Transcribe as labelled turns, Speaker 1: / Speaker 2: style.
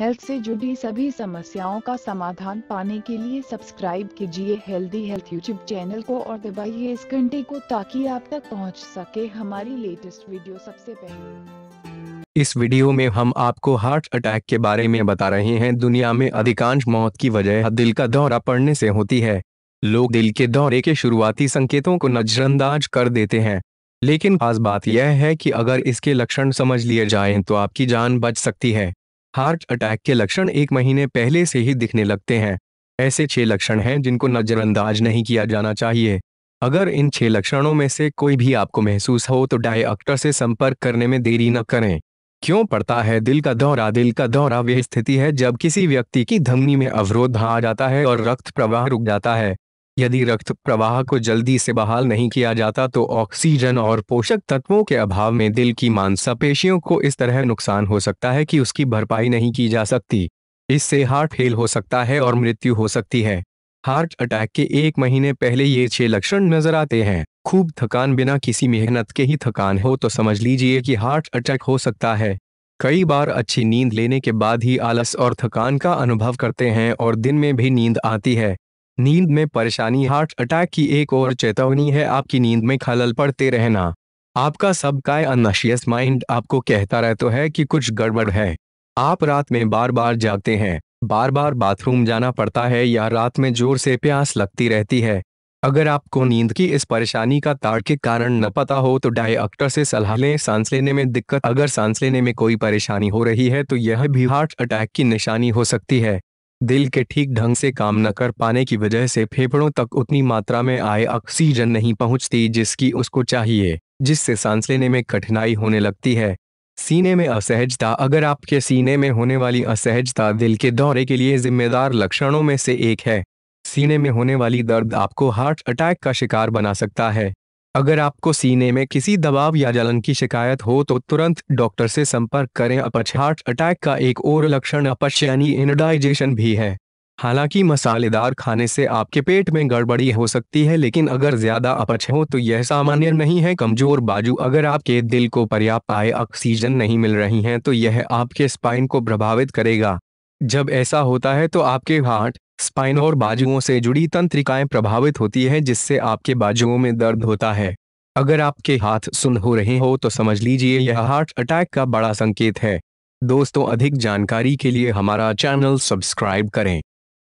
Speaker 1: health से जुड़ी सभी समस्याओं का समाधान पाने के लिए सब्सक्राइब कीजिए हेल्दी हेल्थ यूट्यूब चैनल को और दबाइए इस घंटे को ताकि आप तक पहुंच सके हमारी लेटेस्ट वीडियो सबसे पहले इस वीडियो में हम आपको हार्ट अटैक के बारे में बता रहे हैं दुनिया में अधिकांश मौत की वजह दिल का दौरा पड़ने से होती है लोग दिल के दौरे के शुरुआती संकेतों को नजरअंदाज कर देते हैं लेकिन खास बात यह है कि अगर इसके लक्षण समझ लिए जाएं तो आपकी जान बच सकती है हार्ट अटैक के लक्षण एक महीने पहले से ही दिखने लगते हैं ऐसे छह लक्षण हैं जिनको नज़रअंदाज नहीं किया जाना चाहिए अगर इन छह लक्षणों में से कोई भी आपको महसूस हो तो डायक्टर से संपर्क करने में देरी न करें क्यों पड़ता है दिल का दौरा दिल का दौरा वह स्थिति है जब किसी व्यक्ति की धमनी में अवरोध आ जाता है और रक्त प्रवाह रुक जाता है यदि रक्त प्रवाह को जल्दी से बहाल नहीं किया जाता तो ऑक्सीजन और पोषक तत्वों के अभाव में दिल की मांसपेशियों को इस तरह नुकसान हो सकता है कि उसकी भरपाई नहीं की जा सकती इससे हार्ट फेल हो सकता है और मृत्यु हो सकती है हार्ट अटैक के एक महीने पहले ये छह लक्षण नजर आते हैं खूब थकान बिना किसी मेहनत के ही थकान हो तो समझ लीजिए कि हार्ट अटैक हो सकता है कई बार अच्छी नींद लेने के बाद ही आलस और थकान का अनुभव करते हैं और दिन में भी नींद आती है नींद में परेशानी हार्ट अटैक की एक और चेतावनी है आपकी नींद में खलल पड़ते रहना आपका सबका अनशियस माइंड आपको कहता रहता है कि कुछ गड़बड़ है आप रात में बार बार जागते हैं बार बार बाथरूम जाना पड़ता है या रात में जोर से प्यास लगती रहती है अगर आपको नींद की इस परेशानी का तार्किक कारण न पता हो तो डायक्टर से सलाह लें सांस लेने में दिक्कत अगर सांस लेने में कोई परेशानी हो रही है तो यह भी हार्ट अटैक की निशानी हो सकती है दिल के ठीक ढंग से काम न कर पाने की वजह से फेफड़ों तक उतनी मात्रा में आए ऑक्सीजन नहीं पहुंचती जिसकी उसको चाहिए जिससे सांस लेने में कठिनाई होने लगती है सीने में असहजता अगर आपके सीने में होने वाली असहजता दिल के दौरे के लिए जिम्मेदार लक्षणों में से एक है सीने में होने वाली दर्द आपको हार्ट अटैक का शिकार बना सकता है अगर आपको सीने में किसी दबाव या जलन की शिकायत हो तो तुरंत डॉक्टर से संपर्क करें अपच हार्ट अटैक का एक और लक्षण अपच यानी इनडाइजेशन भी है हालांकि मसालेदार खाने से आपके पेट में गड़बड़ी हो सकती है लेकिन अगर ज्यादा अपच हो तो यह सामान्य नहीं है कमजोर बाजू अगर आपके दिल को पर्याप्त आय ऑक्सीजन नहीं मिल रही है तो यह आपके स्पाइन को प्रभावित करेगा जब ऐसा होता है तो आपके हार्ट स्पाइन और बाजुओं से जुड़ी तंत्रिकाएं प्रभावित होती है जिससे आपके बाजुओं में दर्द होता है अगर आपके हाथ सुन हो रहे हो तो समझ लीजिए यह हार्ट अटैक का बड़ा संकेत है दोस्तों अधिक जानकारी के लिए हमारा चैनल सब्सक्राइब करें